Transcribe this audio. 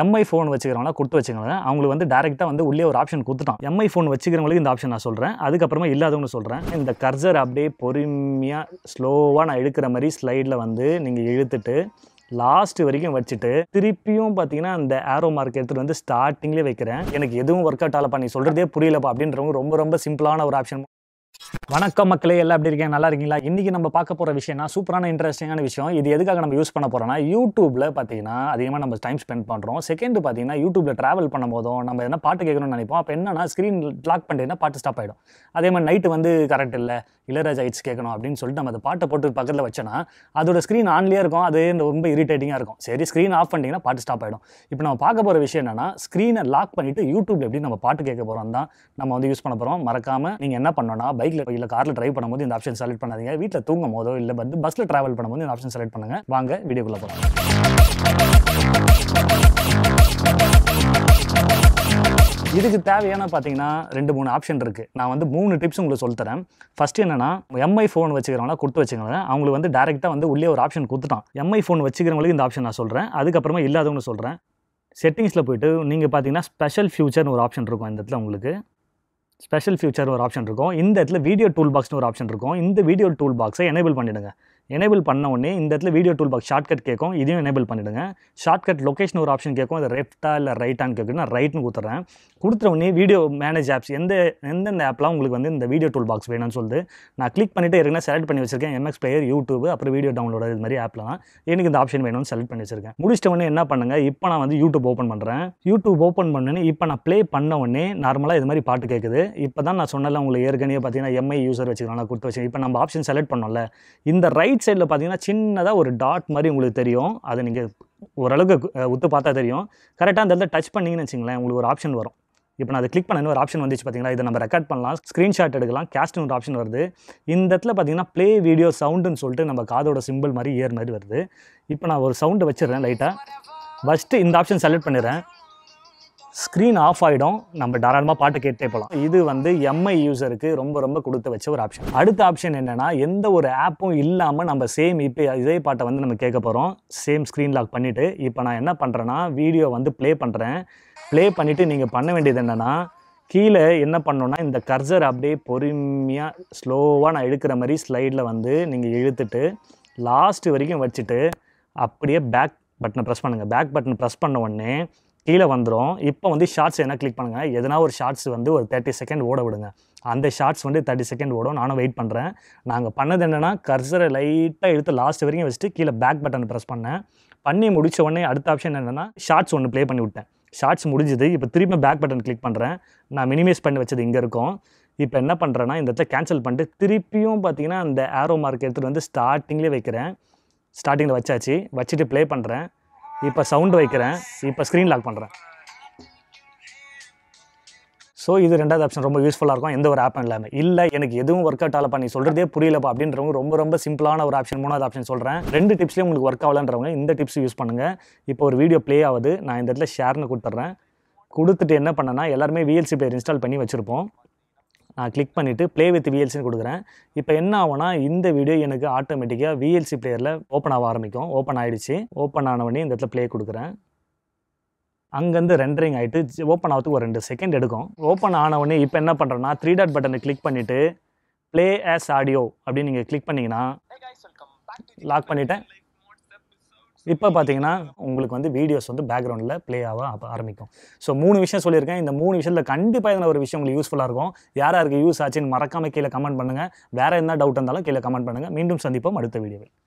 Mi phone வச்சுக்கிறவங்களா கொடுத்து வச்சுக்கோங்க அவங்களுக்கு வந்து டேரெக்டாக வந்து உள்ளே ஒரு ஆப்ஷன் கொடுத்துட்டான் எம்ஐ ஃபோன் வச்சுக்கிறவங்களுக்கு இந்த ஆப்ஷன் நான் சொல்கிறேன் அதுக்கப்புறமா இல்லாதவங்க சொல்கிறேன் இந்த கர்சர் அப்படியே பொறுமையாக ஸ்லோவாக நான் எடுக்கிற மாதிரி ஸ்லைடில் வந்து நீங்கள் இழுத்துட்டு லாஸ்ட் வரைக்கும் வச்சுட்டு திருப்பியும் பார்த்தீங்கன்னா அந்த ஏரோ மார்க் எடுத்துகிட்டு வந்து ஸ்டார்டிங்லேயே வைக்கிறேன் எனக்கு எதுவும் ஒர்க் அவுட் ஆகலப்பா நீ சொல்கிறதே புரியலப்பா அப்படின்றவங்க ரொம்ப ரொம்ப சிம்பிளான ஒரு ஆப்ஷன் வணக்கம் மக்களே எல்லாம் எப்படி இருக்கீங்க நல்லா இருக்கீங்களா இன்றைக்கி நம்ம பார்க்க போகிற விஷயம்னா சூப்பரான இன்ட்ரெஸ்டிங்கான விஷயம் இது எதுக்காக நம்ம யூஸ் பண்ண போகிறோம்னா யூடியூப்பில் பார்த்தீங்கன்னா அதிகமாக நம்ம டைம் ஸ்பெண்ட் பண்ணுறோம் செகண்ட் பார்த்தீங்கன்னா யூடியூப்பில் ட்ராவல் பண்ணும்போதும் நம்ம எதனா பாட்டு கேட்கணும்னு நினைப்போம் அப்போ என்னன்னா ஸ்க்ரீன் லாக் பண்ணிட்டீங்கன்னா பாட்டு ஸ்டாப் ஆகிடும் அதே மாதிரி நைட்டு வந்து கரெக்ட் இல்லை இளையராஜா ஹைட்ஸ் கேட்கணும் அப்படின்னு சொல்லிட்டு நம்ம அந்த பாட்டை போட்டு பக்கத்தில் வச்சோன்னா அதோட ஸ்க்ரீன் ஆன்லேயே இருக்கும் அது ரொம்ப இரிட்டேட்டிங்காக இருக்கும் சரி ஸ்க்ரீன் ஆஃப் பண்ணிட்டீங்கன்னா பாட்டு ஸ்டாப் ஆகிடும் இப்போ நம்ம பார்க்க போகிற விஷயம் என்னன்னா ஸ்க்ரீனை லாக் பண்ணிவிட்டு யூடியூப்பில் எப்படி நம்ம பாட்டு கேட்க போகிறோம் தான் நம்ம வந்து யூஸ் பண்ண போகிறோம் மறக்காமல் நீங்கள் என்ன பண்ணோன்னா பைக் பைக்ல இல்லை காரில் டிரைவ் பண்ணும்போது இந்த ஆப்ஷன் செலக்ட் பண்ணாதீங்க வீட்டில் தூங்கும் போதோ இல்லை வந்து பஸ்ஸில் ட்ராவல் பண்ணும்போது இந்த ஆப்ஷன் செலக்ட் பண்ணுங்க வாங்க வீடியோக்குள்ளே போகலாம் இதுக்கு தேவையான பார்த்தீங்கன்னா ரெண்டு மூணு ஆப்ஷன் இருக்குது நான் வந்து மூணு டிப்ஸ் உங்களுக்கு சொல்லித்தரேன் ஃபஸ்ட்டு என்னென்னா எம்ஐ ஃபோன் வச்சுக்கிறவங்களா கொடுத்து வச்சுக்கோங்க அவங்களுக்கு வந்து டேரெக்டாக வந்து உள்ளே ஒரு ஆப்ஷன் கொடுத்துட்டான் எம்ஐ ஃபோன் வச்சுக்கிறவங்களுக்கு இந்த ஆப்ஷன் நான் சொல்கிறேன் அதுக்கப்புறமா இல்லாதவங்க சொல்கிறேன் செட்டிங்ஸில் போய்ட்டு நீங்கள் பார்த்தீங்கன்னா ஸ்பெஷல் ஃபியூச்சர்னு ஒரு ஆப்ஷன் இருக்கும் இந்த இடத்துல உங்களுக்கு ஸ்பெஷல் ஃபியூச்சர் ஒரு ஆப்ஷன் இருக்கும் இந்த இடத்துல வீடியோ டூல் பாக்ஸ்னு ஒரு ஆப்ஷன் இருக்கும் இந்த வீடியோ டூல் பாக்ஸை எனேபிள் பண்ணிவிடுங்க எனேபிள் பண்ண உடனே இந்த இடத்துல வீடியோ டூல் பாக்ஸ் ஷார்ட்கட் கேட்கும் இதையும் எனேபிள் பண்ணிவிடுங்க ஷார்ட்கட் லொக்கேஷன் ஒரு ஆப்ஷன் கேட்கும் அது ரெஃப்டா இல்லை ரைட்டான்னு கேட்கும் நான் ரைட்னு கொடுத்துறேன் கொடுத்த உடனே வீடியோ மேனேஜ் ஆப்ஸ் எந்த எந்தெந்த ஆப்லாம் உங்களுக்கு வந்து இந்த வீடியோ டூல் பாக்ஸ் வேணும்னு சொல்லுது நான் கிளிக் பண்ணிவிட்டு இருக்குன்னா செலக்ட் பண்ணி வச்சிருக்கேன் எம்எக்ஸ் பிளேயர் யூடியூப் அப்புறம் வீடியோ டவுன்லோட் இது மாதிரி ஆப்லாம் எனக்கு இந்த ஆப்ஷன் வேணும்னு செலக்ட் பண்ணி வச்சிருக்கேன் முடிச்சிட்ட உடனே என்ன பண்ணுங்கள் இப்போ நான் வந்து யூடியூப் ஓப்பன் பண்ணுறேன் யூடியூப் ஓப்பன் பண்ணுன்னு இப்போ நான் ப்ளே பண்ண உடனே நார்மலாக இது மாதிரி பாட்டு கேட்குது இப்போ தான் நான் சொன்னல உங்களுக்கு ஏற்கனவே பார்த்தீங்கன்னா எம்ஐ யூசர் வச்சுக்கலாம் நான் கொடுத்து வச்சேன் இப்போ நம்ம ஆப்ஷன் செலக்ட் பண்ணோம்ல இந்த ரைட் ரைட் சைடில் பார்த்தீங்கன்னா சின்னதாக ஒரு டாட் மாதிரி உங்களுக்கு தெரியும் அதை நீங்கள் ஓரளவுக்கு ஒத்து பார்த்தா தெரியும் கரெக்டாக அந்த இடத்துல டச் பண்ணிங்கன்னு வச்சுங்களேன் உங்களுக்கு ஒரு ஆப்ஷன் வரும் இப்போ நான் அதை கிளிக் பண்ணணும் ஒரு ஆப்ஷன் வந்துச்சு பார்த்தீங்கன்னா இதை நம்ம ரெக்கார்ட் பண்ணலாம் ஸ்க்ரீன்ஷாட் எடுக்கலாம் கேஸ்ட்னு ஒரு ஆப்ஷன் வருது இந்த இடத்துல பார்த்தீங்கன்னா ப்ளே வீடியோ சவுண்டுன்னு சொல்லிட்டு நம்ம காதோட சிம்பிள் மாதிரி ஏர் மாதிரி வருது இப்போ நான் ஒரு சவுண்டு வச்சிடுறேன் லைட்டாக ஃபஸ்ட்டு இந்த ஆப்ஷன் செலக்ட் பண்ணிடுறேன் ஸ்க்ரீன் ஆஃப் ஆகிடும் நம்ம தாராளமாக பாட்டு கேட்டே போகலாம் இது வந்து எம்ஐ யூசருக்கு ரொம்ப ரொம்ப கொடுத்து வச்ச ஒரு ஆப்ஷன் அடுத்த ஆப்ஷன் என்னென்னா எந்த ஒரு ஆப்பும் இல்லாமல் நம்ம சேம் இப்போ இதே பாட்டை வந்து நம்ம கேட்க போகிறோம் சேம் ஸ்க்ரீன் லாக் பண்ணிவிட்டு இப்போ நான் என்ன பண்ணுறேன்னா வீடியோ வந்து ப்ளே பண்ணுறேன் ப்ளே பண்ணிவிட்டு நீங்கள் பண்ண வேண்டியது என்னென்னா கீழே என்ன பண்ணோன்னா இந்த கர்சர் அப்படியே பொறுமையாக ஸ்லோவாக நான் எடுக்கிற மாதிரி ஸ்லைடில் வந்து நீங்கள் இழுத்துட்டு லாஸ்ட்டு வரைக்கும் வச்சுட்டு அப்படியே பேக் பட்டனை ப்ரெஸ் பண்ணுங்கள் பேக் பட்டன் ப்ரெஸ் பண்ண உடனே கீழே வந்துடும் இப்போ வந்து ஷார்ட்ஸ் என்ன கிளிக் பண்ணுங்கள் எதனா ஒரு ஷார்ட்ஸ் வந்து ஒரு தேர்ட்டி செகண்ட் ஓட விடுங்க அந்த ஷார்ட்ஸ் வந்து தேர்ட்டி செகண்ட் ஓடும் நானும் வெயிட் பண்ணுறேன் நாங்கள் பண்ணது என்னென்னா கர்சரை லைட்டாக எடுத்து லாஸ்ட் வரைக்கும் வச்சுட்டு கீழே பேக் பட்டன் ப்ரெஸ் பண்ணேன் பண்ணி முடித்த உடனே அடுத்த ஆப்ஷன் என்னென்னா ஷார்ட்ஸ் ஒன்று ப்ளே பண்ணி விட்டேன் ஷார்ட்ஸ் முடிஞ்சுது இப்போ திரும்ப பேக் பட்டன் கிளிக் பண்ணுறேன் நான் மினிமைஸ் பண்ணி வச்சது இங்கே இருக்கும் இப்போ என்ன பண்ணுறேன்னா இந்த இடத்த கேன்சல் பண்ணிட்டு திருப்பியும் பார்த்தீங்கன்னா அந்த ஆரோ மார்க் எடுத்துகிட்டு வந்து ஸ்டார்டிங்லேயே வைக்கிறேன் ஸ்டார்டிங்கில் வச்சாச்சு வச்சுட்டு ப்ளே பண்ணுறேன் இப்போ சவுண்டு வைக்கிறேன் இப்போ ஸ்க்ரீன் லாக் பண்ணுறேன் ஸோ இது ரெண்டாவது ஆப்ஷன் ரொம்ப யூஸ்ஃபுல்லாக இருக்கும் எந்த ஒரு ஆப்பும் இல்லாமல் இல்லை எனக்கு எதுவும் ஒர்க் அவுட் ஆகலப்பா நீ சொல்கிறதே புரியலப்பா அப்படின்றவங்க ரொம்ப ரொம்ப சிம்பிளான ஒரு ஆப்ஷன் மூணாவது ஆப்ஷன் சொல்கிறேன் ரெண்டு டிப்ஸ்லேயும் உங்களுக்கு ஒர்க் ஆகலன்றவங்க இந்த டிப்ஸ் யூஸ் பண்ணுங்கள் இப்போ ஒரு வீடியோ ப்ளே ஆகுது நான் இந்த இடத்துல ஷேர்னு கொடுத்துட்றேன் கொடுத்துட்டு என்ன பண்ணேன்னா எல்லாருமே விஎல்சி பிளேயர் இன்ஸ்டால் பண்ணி வச்சுருப்போம் நான் கிளிக் பண்ணிவிட்டு ப்ளே வித் விஎல்சின்னு கொடுக்குறேன் இப்போ என்ன ஆகும்னா இந்த வீடியோ எனக்கு ஆட்டோமேட்டிக்காக விஎல்சி பிளேயரில் ஓப்பன் ஆக ஆரம்பிக்கும் ஓப்பன் ஆகிடுச்சு ஓப்பன் ஆனவொடனே இந்த இடத்துல ப்ளே கொடுக்குறேன் அங்கேருந்து ரெண்டரிங் ஆகிட்டு ஓப்பன் ஆகிறதுக்கு ஒரு ரெண்டு செகண்ட் எடுக்கும் ஓப்பன் ஆனவுடனே இப்போ என்ன பண்ணுறேன்னா த்ரீ டாட் பட்டனை கிளிக் பண்ணிவிட்டு ப்ளே ஆஸ் ஆடியோ அப்படின்னு நீங்கள் கிளிக் பண்ணிங்கன்னா லாக் பண்ணிவிட்டேன் இப்போ பார்த்தீங்கன்னா உங்களுக்கு வந்து வீடியோஸ் வந்து பேக்ரவுண்டில் ப்ளே ஆக ஆரம்பிக்கும் ஸோ மூணு விஷயம் சொல்லியிருக்கேன் இந்த மூணு விஷயத்தில் கண்டிப்பாக இதில் ஒரு விஷயம் உங்களுக்கு யூஸ்ஃபுல்லாக இருக்கும் யாருக்கு யூஸ் ஆச்சுன்னு மறக்காமல் கீழே கமெண்ட் பண்ணுங்கள் வேறு என்ன டவுட் இருந்தாலும் கீழே கமெண்ட் பண்ணுங்கள் மீண்டும் சந்திப்போம் அடுத்த வீடியோவில்